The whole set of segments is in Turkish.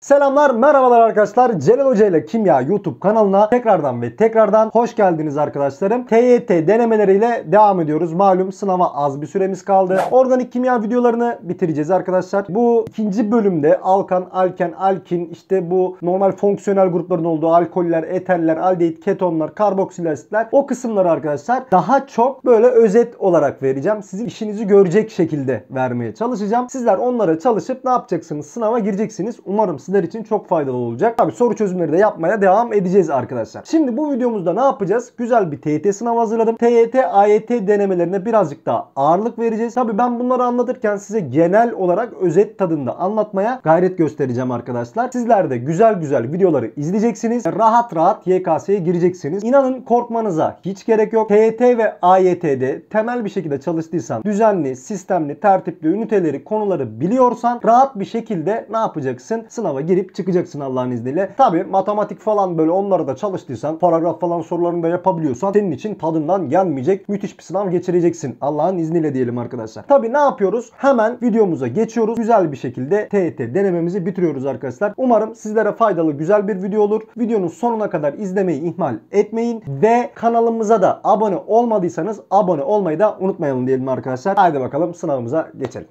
Selamlar, merhabalar arkadaşlar. Celal Hoca ile Kimya YouTube kanalına tekrardan ve tekrardan hoş geldiniz arkadaşlarım. TYT denemeleriyle devam ediyoruz. Malum sınava az bir süremiz kaldı. Organik kimya videolarını bitireceğiz arkadaşlar. Bu ikinci bölümde alkan, alken, alkin, işte bu normal fonksiyonel grupların olduğu alkoller, eterler, aldehit, ketonlar, karboksilik asitler o kısımları arkadaşlar daha çok böyle özet olarak vereceğim. Sizin işinizi görecek şekilde vermeye çalışacağım. Sizler onlara çalışıp ne yapacaksınız? Sınava gireceksiniz. Umarım sizler için çok faydalı olacak. Tabi soru çözümleri de yapmaya devam edeceğiz arkadaşlar. Şimdi bu videomuzda ne yapacağız? Güzel bir TYT e sınavı hazırladım. TYT, e AYT e denemelerine birazcık daha ağırlık vereceğiz. Tabi ben bunları anlatırken size genel olarak özet tadında anlatmaya gayret göstereceğim arkadaşlar. Sizler de güzel güzel videoları izleyeceksiniz. Rahat rahat YKS'ye gireceksiniz. İnanın korkmanıza hiç gerek yok. TYT ve AYT'de temel bir şekilde çalıştıysan, düzenli, sistemli, tertipli üniteleri, konuları biliyorsan rahat bir şekilde ne yapacaksın? Sınava sınava girip çıkacaksın Allah'ın izniyle. Tabi matematik falan böyle onlara da çalıştıysan paragraf falan sorularını da yapabiliyorsan senin için tadından yenmeyecek müthiş bir sınav geçireceksin Allah'ın izniyle diyelim arkadaşlar. Tabi ne yapıyoruz? Hemen videomuza geçiyoruz. Güzel bir şekilde TET denememizi bitiriyoruz arkadaşlar. Umarım sizlere faydalı güzel bir video olur. Videonun sonuna kadar izlemeyi ihmal etmeyin ve kanalımıza da abone olmadıysanız abone olmayı da unutmayalım diyelim arkadaşlar. Haydi bakalım sınavımıza geçelim.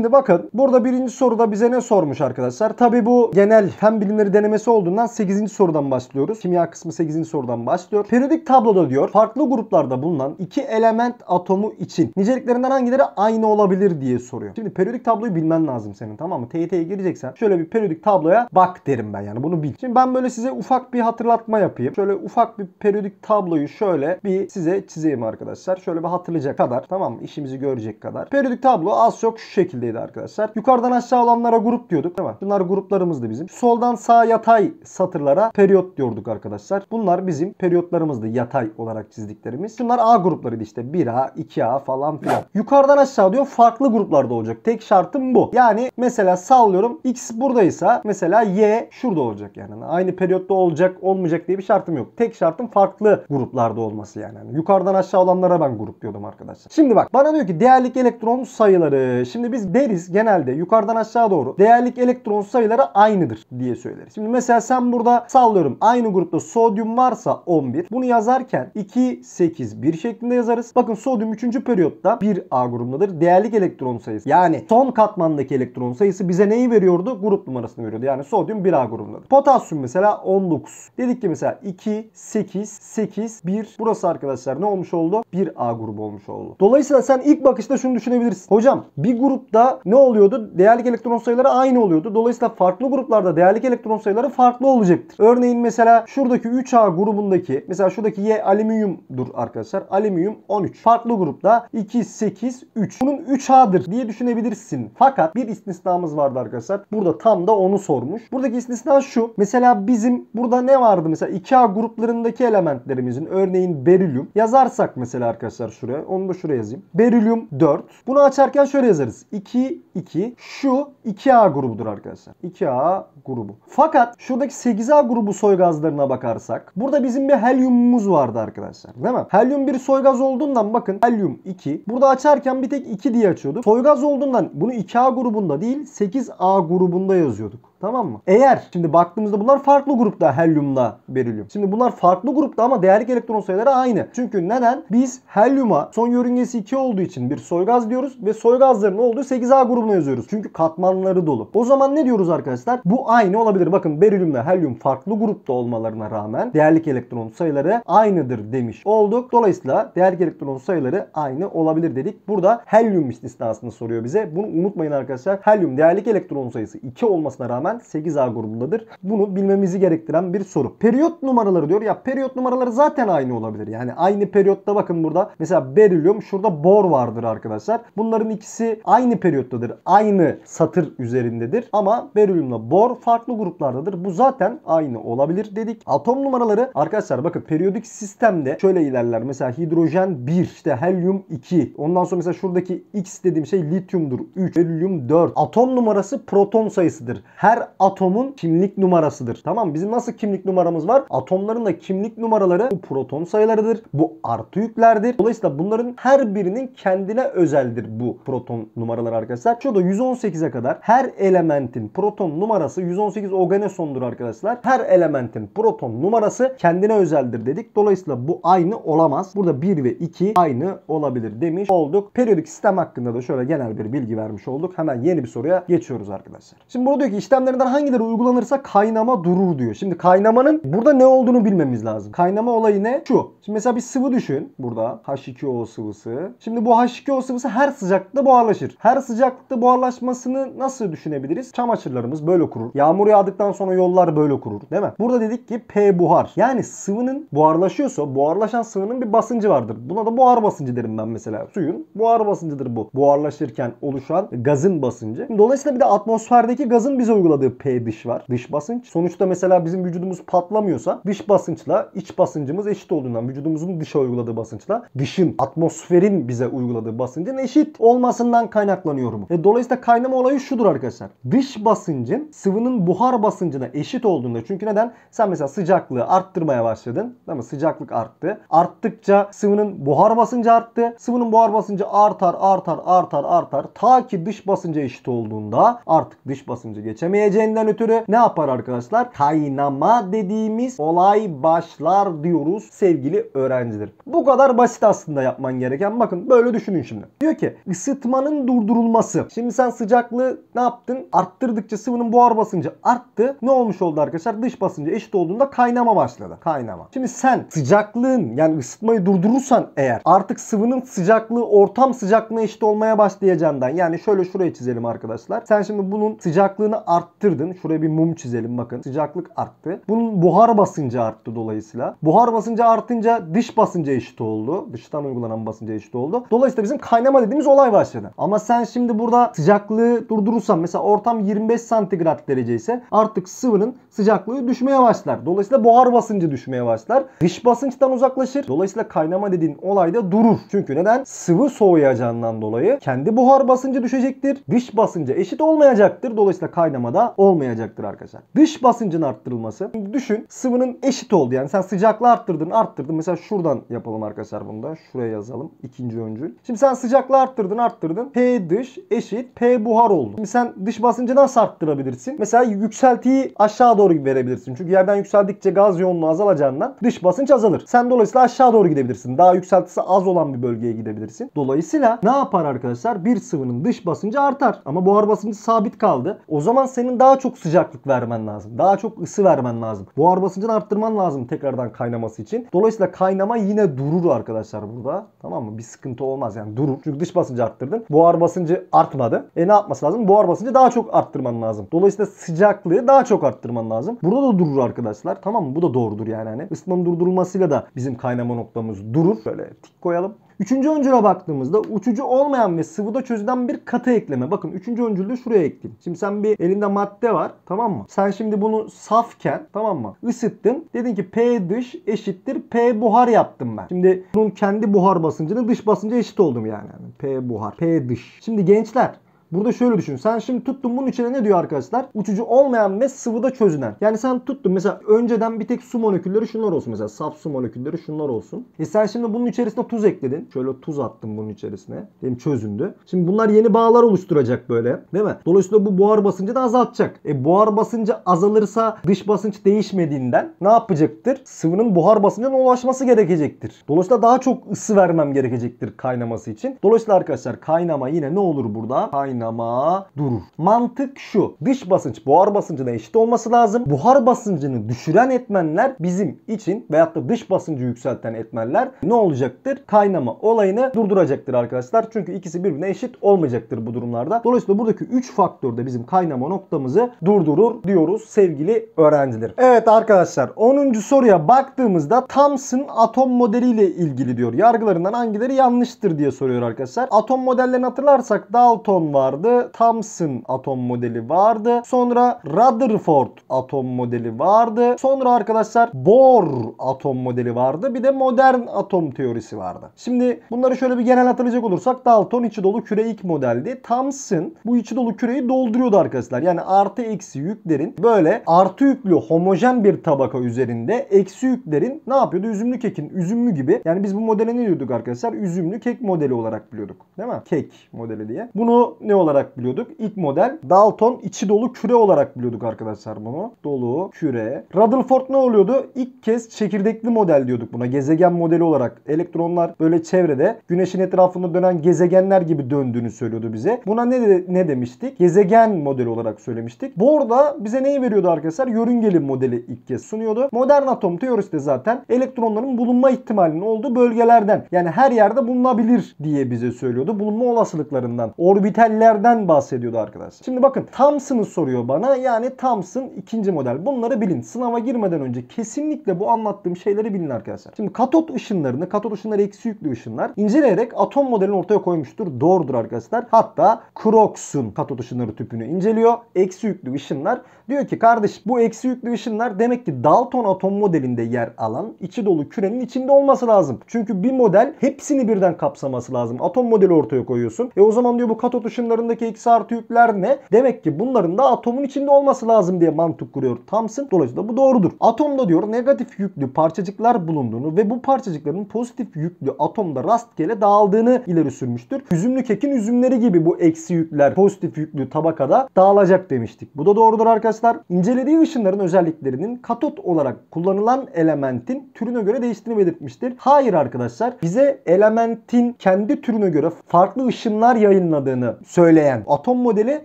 Şimdi bakın burada birinci soruda bize ne sormuş arkadaşlar? Tabi bu genel fen bilimleri denemesi olduğundan 8. sorudan başlıyoruz. Kimya kısmı 8. sorudan başlıyor. Periyodik tabloda diyor farklı gruplarda bulunan iki element atomu için niceliklerinden hangileri aynı olabilir diye soruyor. Şimdi periyodik tabloyu bilmen lazım senin tamam mı? TYT'ye gireceksen şöyle bir periyodik tabloya bak derim ben yani bunu bil. Şimdi ben böyle size ufak bir hatırlatma yapayım. Şöyle ufak bir periyodik tabloyu şöyle bir size çizeyim arkadaşlar. Şöyle bir hatırlayacak kadar tamam mı? İşimizi görecek kadar. Periyodik tablo az çok şu şekilde neydi arkadaşlar? Yukarıdan aşağı olanlara grup diyorduk değil mi? Bunlar gruplarımızdı bizim. Soldan sağa yatay satırlara periyot diyorduk arkadaşlar. Bunlar bizim periyotlarımızdı yatay olarak çizdiklerimiz. Bunlar A gruplarıydı işte 1A, 2A falan filan. Yukarıdan aşağı diyor farklı gruplarda olacak. Tek şartım bu. Yani mesela sallıyorum X buradaysa mesela Y şurada olacak yani. Hani aynı periyotta olacak olmayacak diye bir şartım yok. Tek şartım farklı gruplarda olması yani hani yukarıdan aşağı olanlara ben grup diyordum arkadaşlar. Şimdi bak bana diyor ki değerlik elektron sayıları. Şimdi biz deriz genelde yukarıdan aşağı doğru değerlik elektron sayıları aynıdır diye söyleriz. Şimdi mesela sen burada sallıyorum aynı grupta sodyum varsa 11 bunu yazarken 2, 8, 1 şeklinde yazarız. Bakın sodyum 3. periyotta 1A grubundadır. Değerlik elektron sayısı yani son katmandaki elektron sayısı bize neyi veriyordu? Grup numarasını veriyordu. Yani sodyum 1A grubundadır. Potasyum mesela 19. Dedik ki mesela 2, 8, 8, 1 burası arkadaşlar ne olmuş oldu? 1A grubu olmuş oldu. Dolayısıyla sen ilk bakışta şunu düşünebilirsin. Hocam bir grupta grupta ne oluyordu? Değerlik elektron sayıları aynı oluyordu. Dolayısıyla farklı gruplarda değerlik elektron sayıları farklı olacaktır. Örneğin mesela şuradaki 3A grubundaki mesela şuradaki Y alüminyumdur arkadaşlar. Alüminyum 13. Farklı grupta 2, 8, 3. Bunun 3A'dır diye düşünebilirsin. Fakat bir istisnamız vardı arkadaşlar. Burada tam da onu sormuş. Buradaki istisna şu. Mesela bizim burada ne vardı? Mesela 2A gruplarındaki elementlerimizin örneğin berilyum yazarsak mesela arkadaşlar şuraya. Onu da şuraya yazayım. Berilyum 4. Bunu açarken şöyle yazarız. 2 2, 2. Şu 2A grubudur arkadaşlar. 2A grubu. Fakat şuradaki 8A grubu soy gazlarına bakarsak burada bizim bir helyumumuz vardı arkadaşlar. Değil mi? Helyum bir soy gaz olduğundan bakın helyum 2. Burada açarken bir tek 2 diye açıyorduk. Soy gaz olduğundan bunu 2A grubunda değil 8A grubunda yazıyorduk. Tamam mı? Eğer şimdi baktığımızda bunlar farklı grupta helyumla berilyum. Şimdi bunlar farklı grupta ama değerlik elektron sayıları aynı. Çünkü neden? Biz helyuma son yörüngesi 2 olduğu için bir soygaz diyoruz ve soygazların olduğu 8A grubuna yazıyoruz. Çünkü katmanları dolu. O zaman ne diyoruz arkadaşlar? Bu aynı olabilir. Bakın berilyumla helyum farklı grupta olmalarına rağmen değerlik elektron sayıları aynıdır demiş olduk. Dolayısıyla değerlik elektron sayıları aynı olabilir dedik. Burada helyum istisnasını soruyor bize. Bunu unutmayın arkadaşlar. Helyum değerlik elektron sayısı 2 olmasına rağmen muhtemel 8A grubundadır. Bunu bilmemizi gerektiren bir soru. Periyot numaraları diyor. Ya periyot numaraları zaten aynı olabilir. Yani aynı periyotta bakın burada mesela berilyum şurada bor vardır arkadaşlar. Bunların ikisi aynı periyottadır. Aynı satır üzerindedir. Ama berilyumla bor farklı gruplardadır. Bu zaten aynı olabilir dedik. Atom numaraları arkadaşlar bakın periyodik sistemde şöyle ilerler. Mesela hidrojen 1, işte helyum 2. Ondan sonra mesela şuradaki X dediğim şey lityumdur. 3, berilyum 4. Atom numarası proton sayısıdır. Her atomun kimlik numarasıdır. Tamam bizim nasıl kimlik numaramız var? Atomların da kimlik numaraları bu proton sayılarıdır. Bu artı yüklerdir. Dolayısıyla bunların her birinin kendine özeldir bu proton numaraları arkadaşlar. Şurada 118'e kadar her elementin proton numarası 118 organesondur arkadaşlar. Her elementin proton numarası kendine özeldir dedik. Dolayısıyla bu aynı olamaz. Burada 1 ve 2 aynı olabilir demiş olduk. Periyodik sistem hakkında da şöyle genel bir bilgi vermiş olduk. Hemen yeni bir soruya geçiyoruz arkadaşlar. Şimdi burada diyor ki işlemler işlemlerinden hangileri uygulanırsa kaynama durur diyor. Şimdi kaynamanın burada ne olduğunu bilmemiz lazım. Kaynama olayı ne? Şu. Şimdi mesela bir sıvı düşün. Burada H2O sıvısı. Şimdi bu H2O sıvısı her sıcaklıkta buharlaşır. Her sıcaklıkta buharlaşmasını nasıl düşünebiliriz? Çamaşırlarımız böyle kurur. Yağmur yağdıktan sonra yollar böyle kurur. Değil mi? Burada dedik ki P buhar. Yani sıvının buharlaşıyorsa buharlaşan sıvının bir basıncı vardır. Buna da buhar basıncı derim ben mesela. Suyun buhar basıncıdır bu. Buharlaşırken oluşan gazın basıncı. Dolayısıyla bir de atmosferdeki gazın bize uyguladığı olmadığı P dış var. Dış basınç. Sonuçta mesela bizim vücudumuz patlamıyorsa dış basınçla iç basıncımız eşit olduğundan vücudumuzun dışa uyguladığı basınçla dışın, atmosferin bize uyguladığı basıncın eşit olmasından kaynaklanıyor mu? E, dolayısıyla kaynama olayı şudur arkadaşlar. Dış basıncın sıvının buhar basıncına eşit olduğunda çünkü neden? Sen mesela sıcaklığı arttırmaya başladın. Değil mi? Sıcaklık arttı. Arttıkça sıvının buhar basıncı arttı. Sıvının buhar basıncı artar, artar, artar, artar. Ta ki dış basınca eşit olduğunda artık dış basıncı geçemeyecek edemeyeceğinden ötürü ne yapar arkadaşlar? Kaynama dediğimiz olay başlar diyoruz sevgili öğrenciler. Bu kadar basit aslında yapman gereken. Bakın böyle düşünün şimdi. Diyor ki ısıtmanın durdurulması. Şimdi sen sıcaklığı ne yaptın? Arttırdıkça sıvının buhar basıncı arttı. Ne olmuş oldu arkadaşlar? Dış basıncı eşit olduğunda kaynama başladı. Kaynama. Şimdi sen sıcaklığın yani ısıtmayı durdurursan eğer artık sıvının sıcaklığı ortam sıcaklığına eşit olmaya başlayacağından yani şöyle şuraya çizelim arkadaşlar. Sen şimdi bunun sıcaklığını arttır arttırdın. Şuraya bir mum çizelim bakın. Sıcaklık arttı. Bunun buhar basıncı arttı dolayısıyla. Buhar basıncı artınca dış basınca eşit oldu. Dıştan uygulanan basınca eşit oldu. Dolayısıyla bizim kaynama dediğimiz olay başladı. Ama sen şimdi burada sıcaklığı durdurursan mesela ortam 25 santigrat derece ise artık sıvının sıcaklığı düşmeye başlar. Dolayısıyla buhar basıncı düşmeye başlar. Dış basınçtan uzaklaşır. Dolayısıyla kaynama dediğin olay da durur. Çünkü neden? Sıvı soğuyacağından dolayı kendi buhar basıncı düşecektir. Dış basınca eşit olmayacaktır. Dolayısıyla kaynama da olmayacaktır arkadaşlar. Dış basıncın arttırılması. düşün sıvının eşit oldu yani sen sıcaklığı arttırdın arttırdın. Mesela şuradan yapalım arkadaşlar bunu da. Şuraya yazalım ikinci öncül. Şimdi sen sıcaklığı arttırdın arttırdın. P dış eşit P buhar oldu. Şimdi sen dış basıncı nasıl arttırabilirsin? Mesela yükseltiyi aşağı doğru verebilirsin. Çünkü yerden yükseldikçe gaz yoğunluğu azalacağından dış basınç azalır. Sen dolayısıyla aşağı doğru gidebilirsin. Daha yükseltisi az olan bir bölgeye gidebilirsin. Dolayısıyla ne yapar arkadaşlar? Bir sıvının dış basıncı artar. Ama buhar basıncı sabit kaldı. O zaman senin daha çok sıcaklık vermen lazım. Daha çok ısı vermen lazım. Buhar basıncını arttırman lazım tekrardan kaynaması için. Dolayısıyla kaynama yine durur arkadaşlar burada. Tamam mı? Bir sıkıntı olmaz yani durur. Çünkü dış basıncı arttırdın. Buhar basıncı artmadı. E ne yapması lazım? Buhar basıncı daha çok arttırman lazım. Dolayısıyla sıcaklığı daha çok arttırman lazım. Burada da durur arkadaşlar. Tamam mı? Bu da doğrudur yani hani. Isıtmanın durdurulmasıyla da bizim kaynama noktamız durur. Şöyle tik koyalım. Üçüncü öncüle baktığımızda uçucu olmayan ve sıvıda çözülen bir katı ekleme. Bakın üçüncü öncülü de şuraya ektim. Şimdi sen bir elinde madde var tamam mı? Sen şimdi bunu safken tamam mı? Isıttın. Dedin ki P dış eşittir P buhar yaptım ben. Şimdi bunun kendi buhar basıncını dış basınca eşit oldum yani P buhar. P dış. Şimdi gençler Burada şöyle düşün. Sen şimdi tuttun bunun içine ne diyor arkadaşlar? Uçucu olmayan ve sıvıda çözünen. Yani sen tuttun mesela önceden bir tek su molekülleri şunlar olsun. Mesela saf su molekülleri şunlar olsun. E sen şimdi bunun içerisine tuz ekledin. Şöyle tuz attım bunun içerisine. Benim çözündü. Şimdi bunlar yeni bağlar oluşturacak böyle. Değil mi? Dolayısıyla bu buhar basıncı da azaltacak. E buhar basıncı azalırsa dış basınç değişmediğinden ne yapacaktır? Sıvının buhar basıncına ulaşması gerekecektir. Dolayısıyla daha çok ısı vermem gerekecektir kaynaması için. Dolayısıyla arkadaşlar kaynama yine ne olur burada? Kaynama oynama durur. Mantık şu. Dış basınç buhar basıncına eşit olması lazım. Buhar basıncını düşüren etmenler bizim için veyahut da dış basıncı yükselten etmenler ne olacaktır? Kaynama olayını durduracaktır arkadaşlar. Çünkü ikisi birbirine eşit olmayacaktır bu durumlarda. Dolayısıyla buradaki 3 faktör de bizim kaynama noktamızı durdurur diyoruz sevgili öğrenciler. Evet arkadaşlar 10. soruya baktığımızda Thomson atom modeliyle ilgili diyor. Yargılarından hangileri yanlıştır diye soruyor arkadaşlar. Atom modellerini hatırlarsak Dalton var, vardı. Thomson atom modeli vardı. Sonra Rutherford atom modeli vardı. Sonra arkadaşlar Bohr atom modeli vardı. Bir de modern atom teorisi vardı. Şimdi bunları şöyle bir genel hatırlayacak olursak Dalton içi dolu küre ilk modeldi. Thomson bu içi dolu küreyi dolduruyordu arkadaşlar. Yani artı eksi yüklerin böyle artı yüklü homojen bir tabaka üzerinde eksi yüklerin ne yapıyordu? Üzümlü kekin üzümlü gibi. Yani biz bu modele ne diyorduk arkadaşlar? Üzümlü kek modeli olarak biliyorduk. Değil mi? Kek modeli diye. Bunu ne olarak biliyorduk. İlk model Dalton içi dolu küre olarak biliyorduk arkadaşlar bunu. Dolu küre. Rutherford ne oluyordu? İlk kez çekirdekli model diyorduk buna. Gezegen modeli olarak. Elektronlar böyle çevrede güneşin etrafında dönen gezegenler gibi döndüğünü söylüyordu bize. Buna ne, ne demiştik? Gezegen modeli olarak söylemiştik. Bohr da bize neyi veriyordu arkadaşlar? Yörüngeli modeli ilk kez sunuyordu. Modern atom teorisi de zaten elektronların bulunma ihtimalinin olduğu bölgelerden yani her yerde bulunabilir diye bize söylüyordu. Bulunma olasılıklarından. Orbital modellerden bahsediyordu arkadaşlar. Şimdi bakın Thompson'ı soruyor bana. Yani Thompson ikinci model. Bunları bilin. Sınava girmeden önce kesinlikle bu anlattığım şeyleri bilin arkadaşlar. Şimdi katot ışınlarını, katot ışınları eksi yüklü ışınlar inceleyerek atom modelini ortaya koymuştur. Doğrudur arkadaşlar. Hatta Crocs'un katot ışınları tüpünü inceliyor. Eksi yüklü ışınlar. Diyor ki kardeş bu eksi yüklü ışınlar demek ki Dalton atom modelinde yer alan içi dolu kürenin içinde olması lazım. Çünkü bir model hepsini birden kapsaması lazım. Atom modeli ortaya koyuyorsun. E o zaman diyor bu katot ışınları yanlarındaki eksi artı yükler ne? Demek ki bunların da atomun içinde olması lazım diye mantık kuruyor Thomson. Dolayısıyla bu doğrudur. Atomda diyor negatif yüklü parçacıklar bulunduğunu ve bu parçacıkların pozitif yüklü atomda rastgele dağıldığını ileri sürmüştür. Üzümlü kekin üzümleri gibi bu eksi yükler pozitif yüklü tabakada dağılacak demiştik. Bu da doğrudur arkadaşlar. İncelediği ışınların özelliklerinin katot olarak kullanılan elementin türüne göre değiştiğini belirtmiştir. Hayır arkadaşlar bize elementin kendi türüne göre farklı ışınlar yayınladığını söylüyor söyleyen atom modeli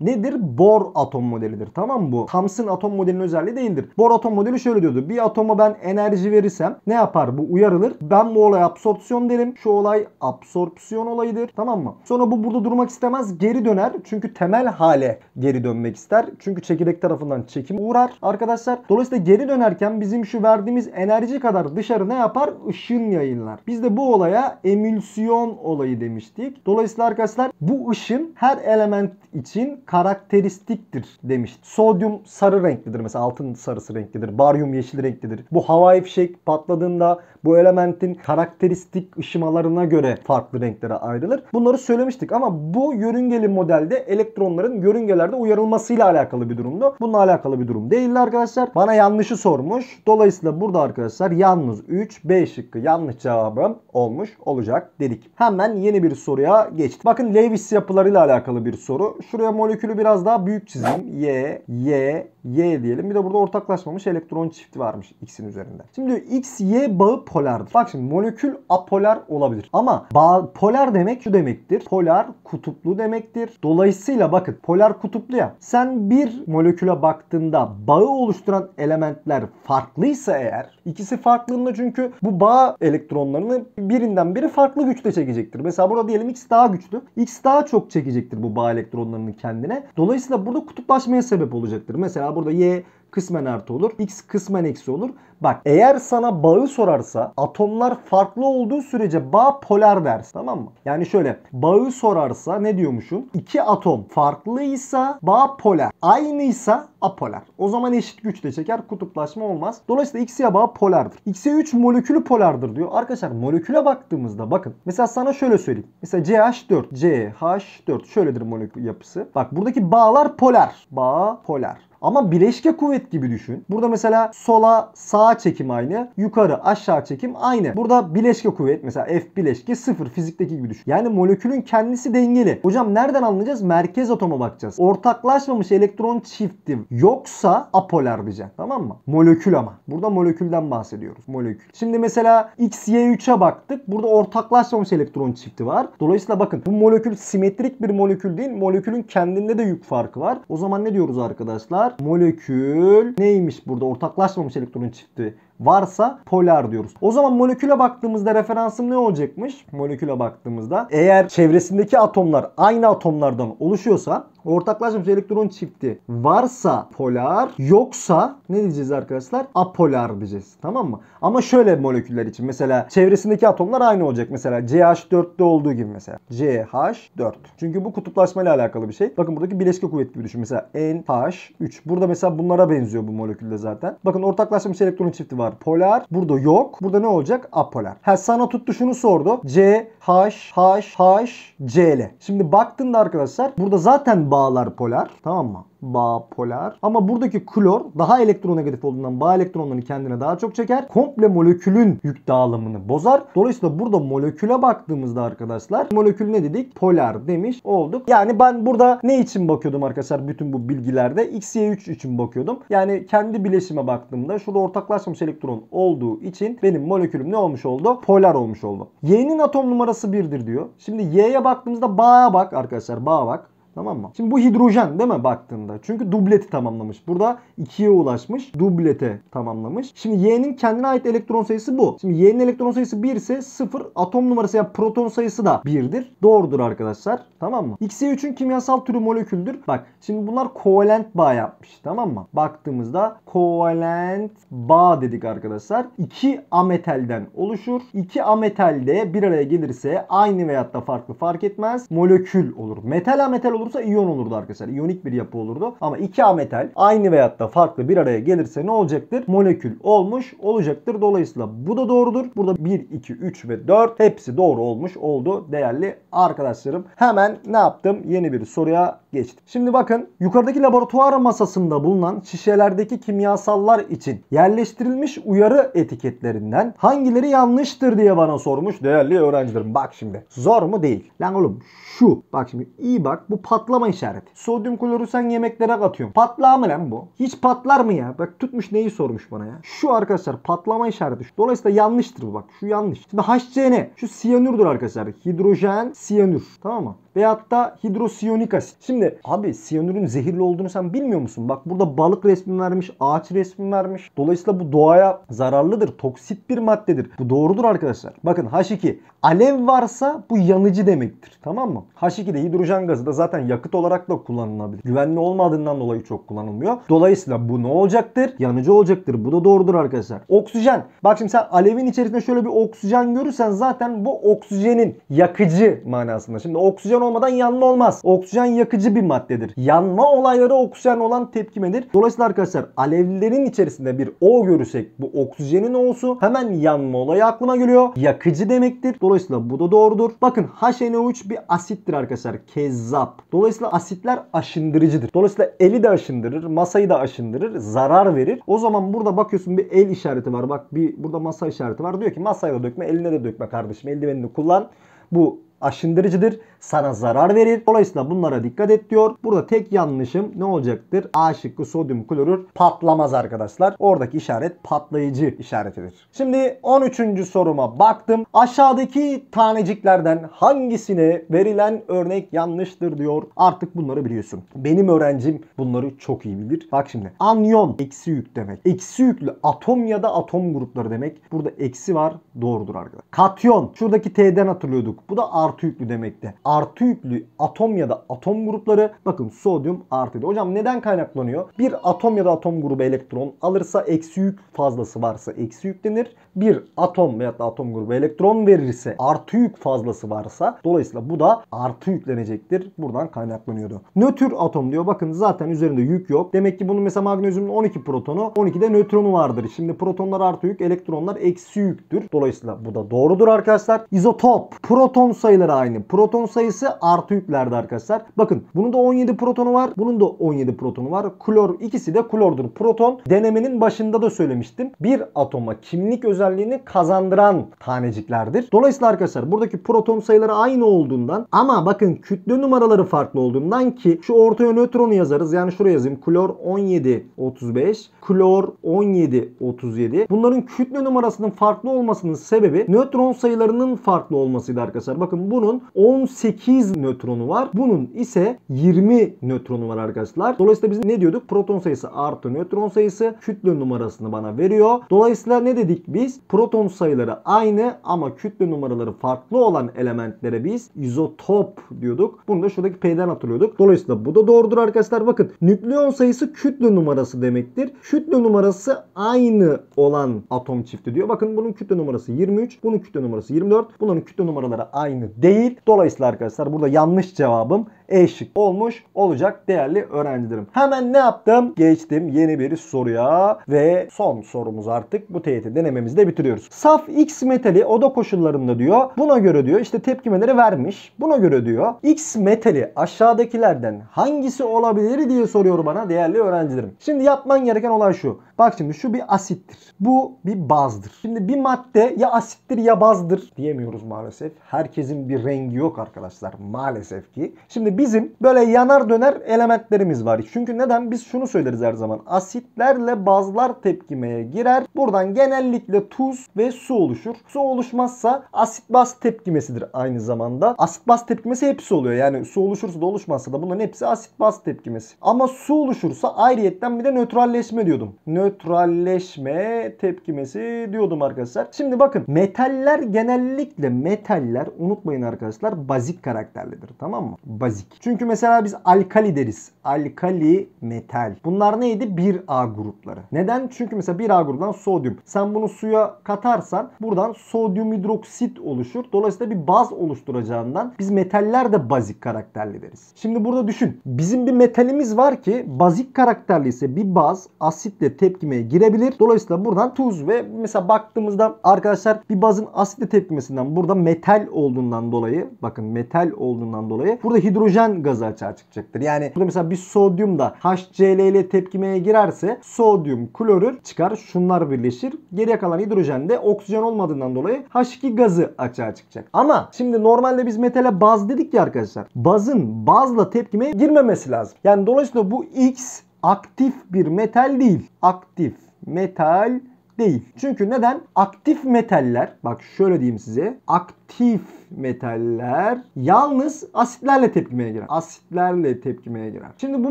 nedir? Bor atom modelidir. Tamam mı bu? Thomson atom modelinin özelliği değildir. Bor atom modeli şöyle diyordu. Bir atoma ben enerji verirsem ne yapar? Bu uyarılır. Ben bu olay absorpsiyon derim. Şu olay absorpsiyon olayıdır. Tamam mı? Sonra bu burada durmak istemez. Geri döner. Çünkü temel hale geri dönmek ister. Çünkü çekirdek tarafından çekim uğrar arkadaşlar. Dolayısıyla geri dönerken bizim şu verdiğimiz enerji kadar dışarı ne yapar? Işın yayınlar. Biz de bu olaya emülsiyon olayı demiştik. Dolayısıyla arkadaşlar bu ışın her her element için karakteristiktir demiş. Sodyum sarı renklidir mesela altın sarısı renklidir. Baryum yeşil renklidir. Bu havai fişek patladığında bu elementin karakteristik ışımalarına göre farklı renklere ayrılır. Bunları söylemiştik ama bu yörüngeli modelde elektronların yörüngelerde uyarılmasıyla alakalı bir durumdu. Bununla alakalı bir durum değildi arkadaşlar. Bana yanlışı sormuş. Dolayısıyla burada arkadaşlar yalnız 3 B şıkkı yanlış cevabım olmuş olacak dedik. Hemen yeni bir soruya geçtik. Bakın Lewis yapılarıyla alakalı alakalı bir soru. Şuraya molekülü biraz daha büyük çizeyim. Y, Y, Y diyelim. Bir de burada ortaklaşmamış elektron çifti varmış X'in üzerinde. Şimdi X, Y bağı polardır. Bak şimdi molekül apolar olabilir. Ama bağ, polar demek şu demektir. Polar kutuplu demektir. Dolayısıyla bakın polar kutuplu ya. Sen bir moleküle baktığında bağı oluşturan elementler farklıysa eğer ikisi farklılığında çünkü bu bağ elektronlarını birinden biri farklı güçte çekecektir. Mesela burada diyelim X daha güçlü. X daha çok çekecek çekecektir bu bağ elektronlarının kendine. Dolayısıyla burada kutuplaşmaya sebep olacaktır. Mesela burada Y kısmen artı olur. X kısmen eksi olur. Bak eğer sana bağı sorarsa atomlar farklı olduğu sürece bağ polar dersin tamam mı? Yani şöyle bağı sorarsa ne diyormuşum? İki atom farklıysa bağ polar. Aynıysa apolar. O zaman eşit güçle çeker kutuplaşma olmaz. Dolayısıyla X'ye bağ polardır. X'e 3 molekülü polardır diyor. Arkadaşlar moleküle baktığımızda bakın. Mesela sana şöyle söyleyeyim. Mesela CH4, CH4 şöyledir molekül yapısı. Bak buradaki bağlar polar. Bağ polar. Ama bileşke kuvvet gibi düşün. Burada mesela sola sağ çekim aynı. Yukarı aşağı çekim aynı. Burada bileşke kuvvet mesela F bileşke sıfır fizikteki gibi düşün. Yani molekülün kendisi dengeli. Hocam nereden anlayacağız? Merkez atoma bakacağız. Ortaklaşmamış elektron çifti yoksa apolar diyeceğim. Tamam mı? Molekül ama. Burada molekülden bahsediyoruz. Molekül. Şimdi mesela X, Y3'e baktık. Burada ortaklaşmamış elektron çifti var. Dolayısıyla bakın bu molekül simetrik bir molekül değil. Molekülün kendinde de yük farkı var. O zaman ne diyoruz arkadaşlar? molekül neymiş burada? Ortaklaşmamış elektronun çifti varsa polar diyoruz. O zaman moleküle baktığımızda referansım ne olacakmış? Moleküle baktığımızda eğer çevresindeki atomlar aynı atomlardan oluşuyorsa ortaklaşmış elektron çifti varsa polar yoksa ne diyeceğiz arkadaşlar? Apolar diyeceğiz. Tamam mı? Ama şöyle moleküller için mesela çevresindeki atomlar aynı olacak. Mesela CH4'te olduğu gibi mesela. CH4. Çünkü bu kutuplaşma ile alakalı bir şey. Bakın buradaki bileşke kuvvet gibi düşün. Mesela NH3. Burada mesela bunlara benziyor bu molekülde zaten. Bakın ortaklaşmış elektron çifti var var polar. Burada yok. Burada ne olacak? Apolar. Ha sana tuttu şunu sordu. C, H, H, H, C L. Şimdi baktığında arkadaşlar burada zaten bağlar polar. Tamam mı? bağ polar. Ama buradaki klor daha elektronegatif olduğundan bağ elektronlarını kendine daha çok çeker. Komple molekülün yük dağılımını bozar. Dolayısıyla burada moleküle baktığımızda arkadaşlar molekül ne dedik? Polar demiş olduk. Yani ben burada ne için bakıyordum arkadaşlar bütün bu bilgilerde? XY3 için bakıyordum. Yani kendi bileşime baktığımda şurada ortaklaşmış elektron olduğu için benim molekülüm ne olmuş oldu? Polar olmuş oldu. Y'nin atom numarası birdir diyor. Şimdi Y'ye baktığımızda bağa bak arkadaşlar bağa bak. Tamam mı? Şimdi bu hidrojen değil mi baktığında? Çünkü dubleti tamamlamış. Burada 2'ye ulaşmış. Dublete tamamlamış. Şimdi Y'nin kendine ait elektron sayısı bu. Şimdi Y'nin elektron sayısı 1 ise 0 atom numarası ya yani proton sayısı da 1'dir. Doğrudur arkadaşlar. Tamam mı? XY3'ün e kimyasal türü moleküldür. Bak şimdi bunlar kovalent bağ yapmış. Tamam mı? Baktığımızda kovalent bağ dedik arkadaşlar. 2 ametelden oluşur. 2 ametal bir araya gelirse aynı veyahut da farklı fark etmez. Molekül olur. Metal ametal olursa iyon olurdu arkadaşlar. İyonik bir yapı olurdu. Ama iki a metal aynı veyahut da farklı bir araya gelirse ne olacaktır? Molekül olmuş olacaktır. Dolayısıyla bu da doğrudur. Burada 1, 2, 3 ve 4 hepsi doğru olmuş oldu değerli arkadaşlarım. Hemen ne yaptım? Yeni bir soruya geçtim. Şimdi bakın yukarıdaki laboratuvar masasında bulunan şişelerdeki kimyasallar için yerleştirilmiş uyarı etiketlerinden hangileri yanlıştır diye bana sormuş değerli öğrencilerim. Bak şimdi zor mu değil. Lan oğlum şu bak şimdi iyi bak bu patlama işareti. Sodyum kloru sen yemeklere katıyorsun. Patlar mı lan bu? Hiç patlar mı ya? Bak tutmuş neyi sormuş bana ya. Şu arkadaşlar patlama işareti. Dolayısıyla yanlıştır bu bak. Şu yanlış. Şimdi HCN. Şu siyanürdür arkadaşlar. Hidrojen siyanür. Tamam mı? veyahut da hidrosiyonik asit. Şimdi abi siyanürün zehirli olduğunu sen bilmiyor musun? Bak burada balık resmi vermiş, ağaç resmi vermiş. Dolayısıyla bu doğaya zararlıdır. Toksit bir maddedir. Bu doğrudur arkadaşlar. Bakın H2 alev varsa bu yanıcı demektir. Tamam mı? H2'de hidrojen gazı da zaten yakıt olarak da kullanılabilir. Güvenli olmadığından dolayı çok kullanılmıyor. Dolayısıyla bu ne olacaktır? Yanıcı olacaktır. Bu da doğrudur arkadaşlar. Oksijen. Bak şimdi sen alevin içerisinde şöyle bir oksijen görürsen zaten bu oksijenin yakıcı manasında. Şimdi oksijen oksijen olmadan yanma olmaz. Oksijen yakıcı bir maddedir. Yanma olayları oksijen olan tepkimedir. Dolayısıyla arkadaşlar alevlerin içerisinde bir O görürsek bu oksijenin O'su hemen yanma olayı aklına geliyor. Yakıcı demektir. Dolayısıyla bu da doğrudur. Bakın HNO3 bir asittir arkadaşlar. Kezzap. Dolayısıyla asitler aşındırıcıdır. Dolayısıyla eli de aşındırır, masayı da aşındırır, zarar verir. O zaman burada bakıyorsun bir el işareti var. Bak bir burada masa işareti var. Diyor ki masaya da dökme, eline de dökme kardeşim. Eldivenini kullan. Bu aşındırıcıdır. Sana zarar verir. Dolayısıyla bunlara dikkat et diyor. Burada tek yanlışım ne olacaktır? A şıkkı sodyum klorür patlamaz arkadaşlar. Oradaki işaret patlayıcı işaretidir. Şimdi 13. soruma baktım. Aşağıdaki taneciklerden hangisine verilen örnek yanlıştır diyor. Artık bunları biliyorsun. Benim öğrencim bunları çok iyi bilir. Bak şimdi. Anyon eksi yük demek. Eksi yüklü atom ya da atom grupları demek. Burada eksi var. Doğrudur arkadaşlar. Katyon. Şuradaki T'den hatırlıyorduk. Bu da artı artı yüklü demekti. Artı yüklü atom ya da atom grupları bakın sodyum artıydı. Hocam neden kaynaklanıyor? Bir atom ya da atom grubu elektron alırsa eksi yük fazlası varsa eksi yüklenir. Bir atom veya da atom grubu elektron verirse artı yük fazlası varsa dolayısıyla bu da artı yüklenecektir. Buradan kaynaklanıyordu. Nötr atom diyor. Bakın zaten üzerinde yük yok. Demek ki bunun mesela magnezyumun 12 protonu 12'de nötronu vardır. Şimdi protonlar artı yük elektronlar eksi yüktür. Dolayısıyla bu da doğrudur arkadaşlar. İzotop proton sayıları sayıları aynı. Proton sayısı artı yüklerde arkadaşlar. Bakın bunun da 17 protonu var. Bunun da 17 protonu var. Klor ikisi de klordur. Proton denemenin başında da söylemiştim. Bir atoma kimlik özelliğini kazandıran taneciklerdir. Dolayısıyla arkadaşlar buradaki proton sayıları aynı olduğundan ama bakın kütle numaraları farklı olduğundan ki şu ortaya nötronu yazarız. Yani şuraya yazayım. Klor 17 35, klor 17 37. Bunların kütle numarasının farklı olmasının sebebi nötron sayılarının farklı olmasıydı arkadaşlar. Bakın bunun 18 nötronu var. Bunun ise 20 nötronu var arkadaşlar. Dolayısıyla biz ne diyorduk? Proton sayısı artı nötron sayısı kütle numarasını bana veriyor. Dolayısıyla ne dedik biz? Proton sayıları aynı ama kütle numaraları farklı olan elementlere biz izotop diyorduk. Bunu da şuradaki P'den hatırlıyorduk. Dolayısıyla bu da doğrudur arkadaşlar. Bakın nükleon sayısı kütle numarası demektir. Kütle numarası aynı olan atom çifti diyor. Bakın bunun kütle numarası 23, bunun kütle numarası 24. Bunların kütle numaraları aynı değil. Dolayısıyla arkadaşlar burada yanlış cevabım E şık olmuş olacak değerli öğrencilerim. Hemen ne yaptım? Geçtim yeni bir soruya ve son sorumuz artık bu TYT denememizi de bitiriyoruz. Saf X metali oda koşullarında diyor. Buna göre diyor işte tepkimeleri vermiş. Buna göre diyor X metali aşağıdakilerden hangisi olabilir diye soruyor bana değerli öğrencilerim. Şimdi yapman gereken olay şu. Bak şimdi şu bir asittir. Bu bir bazdır. Şimdi bir madde ya asittir ya bazdır diyemiyoruz maalesef. Herkesin bir rengi yok arkadaşlar maalesef ki. Şimdi bizim böyle yanar döner elementlerimiz var. Çünkü neden? Biz şunu söyleriz her zaman. Asitlerle bazlar tepkimeye girer. Buradan genellikle tuz ve su oluşur. Su oluşmazsa asit baz tepkimesidir aynı zamanda. Asit baz tepkimesi hepsi oluyor. Yani su oluşursa da oluşmazsa da bunların hepsi asit baz tepkimesi. Ama su oluşursa ayrıyetten bir de nötralleşme diyordum. Nötralleşme tepkimesi diyordum arkadaşlar. Şimdi bakın metaller genellikle metaller unutmayın unutmayın arkadaşlar bazik karakterlidir tamam mı? Bazik. Çünkü mesela biz alkali deriz. Alkali metal. Bunlar neydi? 1A grupları. Neden? Çünkü mesela 1A grubundan sodyum. Sen bunu suya katarsan buradan sodyum hidroksit oluşur. Dolayısıyla bir baz oluşturacağından biz metaller de bazik karakterli deriz. Şimdi burada düşün. Bizim bir metalimiz var ki bazik karakterli ise bir baz asitle tepkimeye girebilir. Dolayısıyla buradan tuz ve mesela baktığımızda arkadaşlar bir bazın asitle tepkimesinden burada metal olduğundan olduğundan dolayı bakın metal olduğundan dolayı burada hidrojen gazı açığa çıkacaktır. Yani burada mesela bir sodyum da HCl ile tepkimeye girerse sodyum klorür çıkar şunlar birleşir. Geriye kalan hidrojen de oksijen olmadığından dolayı H2 gazı açığa çıkacak. Ama şimdi normalde biz metale baz dedik ya arkadaşlar. Bazın bazla tepkimeye girmemesi lazım. Yani dolayısıyla bu X aktif bir metal değil. Aktif metal değil. Çünkü neden? Aktif metaller bak şöyle diyeyim size. Aktif metaller yalnız asitlerle tepkimeye girer. Asitlerle tepkimeye girer. Şimdi bu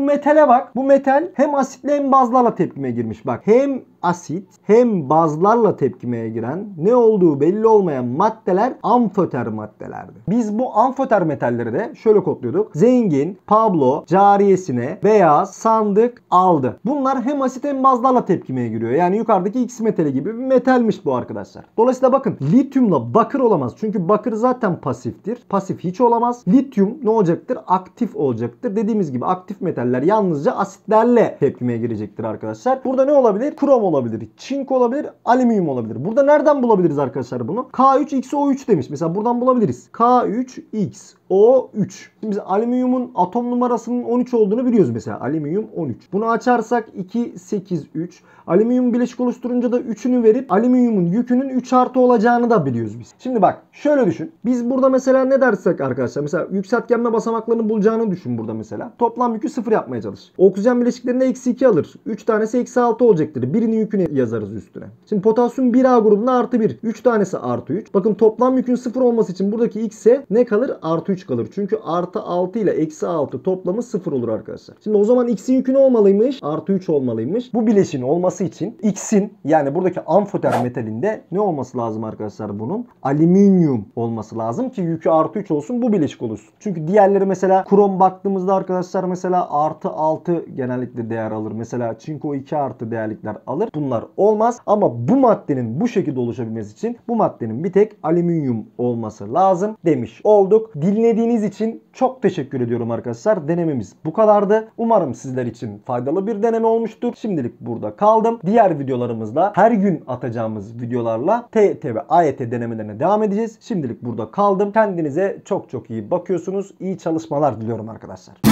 metale bak. Bu metal hem asitle hem bazlarla tepkimeye girmiş. Bak hem asit hem bazlarla tepkimeye giren ne olduğu belli olmayan maddeler amfoter maddelerdi. Biz bu amfoter metalleri de şöyle kodluyorduk. Zengin, Pablo, cariyesine, beyaz, sandık aldı. Bunlar hem asit hem bazlarla tepkimeye giriyor. Yani yukarıdaki X metal metali gibi bir metalmiş bu arkadaşlar. Dolayısıyla bakın lityumla bakır olamaz. Çünkü bakır zaten pasiftir. Pasif hiç olamaz. Lityum ne olacaktır? Aktif olacaktır. Dediğimiz gibi aktif metaller yalnızca asitlerle tepkimeye girecektir arkadaşlar. Burada ne olabilir? Krom olabilir, çink olabilir, alüminyum olabilir. Burada nereden bulabiliriz arkadaşlar bunu? K3XO3 demiş. Mesela buradan bulabiliriz. K3X o3. biz alüminyumun atom numarasının 13 olduğunu biliyoruz mesela. Alüminyum 13. Bunu açarsak 2, 8, 3. Alüminyum bileşik oluşturunca da 3'ünü verip alüminyumun yükünün 3 artı olacağını da biliyoruz biz. Şimdi bak şöyle düşün. Biz burada mesela ne dersek arkadaşlar. Mesela yükseltgenme basamaklarını bulacağını düşün burada mesela. Toplam yükü 0 yapmaya çalış. Oksijen bileşiklerinde eksi 2 alır. 3 tanesi eksi 6 olacaktır. Birinin yükünü yazarız üstüne. Şimdi potasyum 1A grubunda artı 1. 3 tanesi artı 3. Bakın toplam yükün 0 olması için buradaki x'e ne kalır? Artı 3 3 kalır. Çünkü artı 6 ile eksi 6 toplamı 0 olur arkadaşlar. Şimdi o zaman x'in yükü ne olmalıymış? Artı 3 olmalıymış. Bu bileşin olması için x'in yani buradaki amfoter metalinde ne olması lazım arkadaşlar bunun? Alüminyum olması lazım ki yükü artı 3 olsun bu bileşik olsun. Çünkü diğerleri mesela krom baktığımızda arkadaşlar mesela artı 6 genellikle değer alır. Mesela çinko 2 artı değerlikler alır. Bunlar olmaz ama bu maddenin bu şekilde oluşabilmesi için bu maddenin bir tek alüminyum olması lazım demiş olduk. Dinleyin dinlediğiniz için çok teşekkür ediyorum arkadaşlar. Denememiz bu kadardı. Umarım sizler için faydalı bir deneme olmuştur. Şimdilik burada kaldım. Diğer videolarımızda her gün atacağımız videolarla TET ve AYT denemelerine devam edeceğiz. Şimdilik burada kaldım. Kendinize çok çok iyi bakıyorsunuz. İyi çalışmalar diliyorum arkadaşlar.